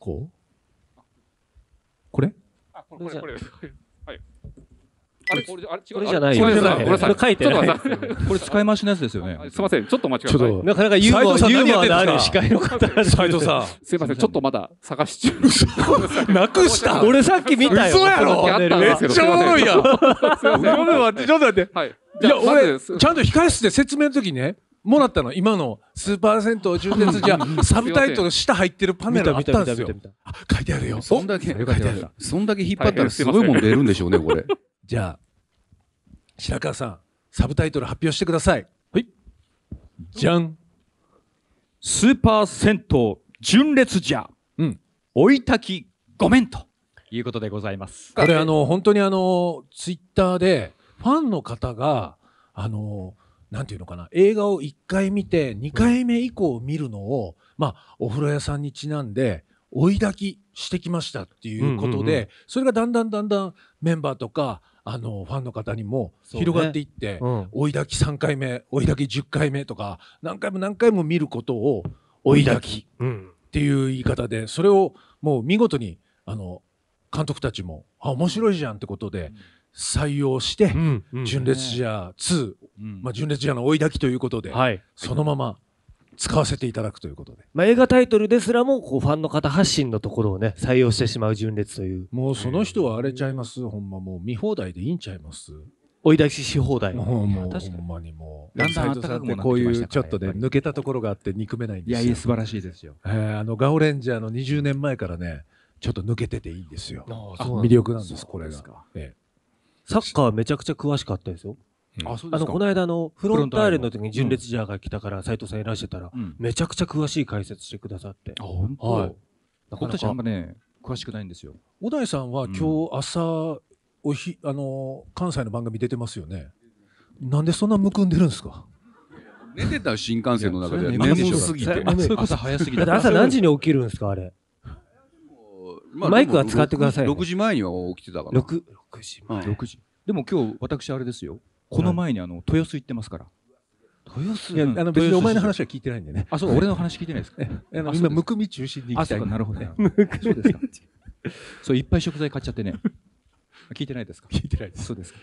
こうこれあ、これ、これ、これ。はい。あれ、これ、あれ、違う。これじゃないよ。これじゃない。ごめんなさい。これ書いてこれ使い回しのやつですよね。すみません。ちょっと間違えた。なかなかユうモア、ユうモアのある司会の方斎藤さん。すみません。ちょっとまだ探し中。なくした俺さっき見たよ。嘘やろめっちゃおもろいやん。ちょっと待って、ちょっと待って。はいいや、俺、ちゃんと控え室で説明の時ね、もらったの今のスーパー銭湯充電じゃ サブタイトル下入ってるパネルあったんですよ書いてあるよそんだけ書いてあるそんだけ引っ張ったらすごいもん出るんでしょうねこれ じゃあ白川さんサブタイトル発表してくださいはいじゃんスーパー銭湯純烈じゃうん追いたきごめんということでございますこれあの本当にあのツイッターでファンの方があのなんていうのかな、映画を1回見て、2回目以降見るのを、まあ、お風呂屋さんにちなんで、追い焚きしてきましたっていうことで、それがだんだんだんだんメンバーとか、あのファンの方にも広がっていって、ねうん、追い焚き3回目追い焚き10回目とか何回も何回も見ることを追い焚きっていう言い方でそれをもう見事にあの監督たちもあ面白いじゃんってことで採用して「純烈ジャー2」まあ、純烈ジの追い焚きということで、はい、そのまま使わせていただくということで、まあ、映画タイトルですらもこうファンの方発信のところをね採用してしまう純烈というもうその人は荒れちゃいますほんまもう見放題でいいんちゃいます追い出しし放題もうもうほんまにもうだんだん暖かくもこういうちょっとね抜けたところがあって憎めないんですよいやいや素晴らしいですよ、えー、あのガオレンジャーの20年前からねちょっと抜けてていいんですよ魅力なんですこれが、ええ、サッカーめちゃくちゃ詳しかったですよあそうのこの間のフロンターレの時に純烈ジャーが来たから斎藤さんいらしてたら、めちゃくちゃ詳しい解説してくださってあ、本当、はいなかなたちあんかまね、詳しくないんですよ。小田井さんは今日朝おひあの関西の番組出てますよねなんでそんなむくんでるんですか寝てた新幹線の中で眠すぎて あそれこそ早すぎて朝何時に起きるんですかあれまあマイクは使ってくださいね6時前には起きてたから6時前、うん時でも今日私あれですよ。この前にあの豊洲行ってますから。豊洲いや、あの別にお前の話は聞いてないんでね。あ、そう、俺の話聞いてないですか。あ今、むくみ中心に行きたい。あ、なるほど。ね。うですそう、いっぱい食材買っちゃってね。聞いてないですか聞いてないです。そうですか。